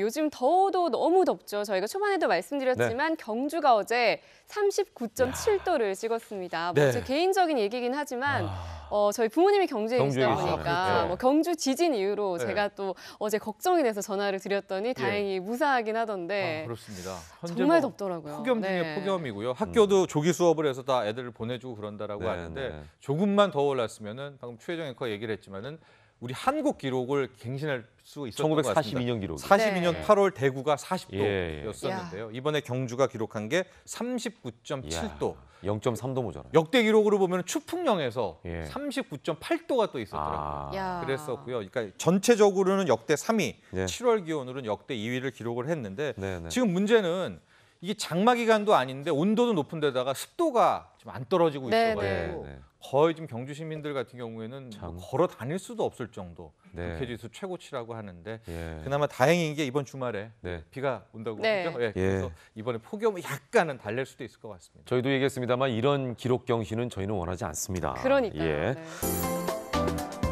요즘 더워도 너무 덥죠. 저희가 초반에도 말씀드렸지만 네. 경주가 어제 39.7도를 야. 찍었습니다. 뭐 네. 뭐제 개인적인 얘기긴 하지만 아. 어, 저희 부모님이 경주에 있시다 보니까 아, 뭐 경주 지진 이후로 네. 제가 또 어제 걱정이 돼서 전화를 드렸더니 예. 다행히 무사하긴 하던데 아, 그렇습니다. 정말 뭐 덥더라고요. 폭염 중에 네. 폭염이고요. 음. 학교도 음. 조기 수업을 해서 다 애들을 보내주고 그런다라고 네, 하는데 조금만 더올랐으면은 방금 최혜정 앵커 얘기를 했지만은 우리 한국 기록을 갱신할 수 있었던 1942년 기록. 42년 네. 8월 대구가 40도였었는데요. 예, 예. 이번에 경주가 기록한 게 39.7도. 0.3도 모자라. 역대 기록으로 보면 추풍령에서 예. 39.8도가 또 있었더라고요. 아. 그랬었고요. 그러니까 전체적으로는 역대 3위, 네. 7월 기온으로는 역대 2위를 기록을 했는데 네네. 네. 지금 문제는 이게 장마 기간도 아닌데 온도도 높은 데다가 습도가 지금 안 떨어지고 네, 있어가지고 네네. 네. 거의 지금 경주 시민들 같은 경우에는 뭐 걸어 다닐 수도 없을 정도 네. 해지수 최고치라고 하는데 예. 그나마 다행인 게 이번 주말에 네. 비가 온다고 네. 하죠. 예, 예. 그래서 예. 이번에 폭염을 약간은 달랠 수도 있을 것 같습니다. 저희도 얘기했습니다만 이런 기록 경신은 저희는 원하지 않습니다. 그러니까 예. 네.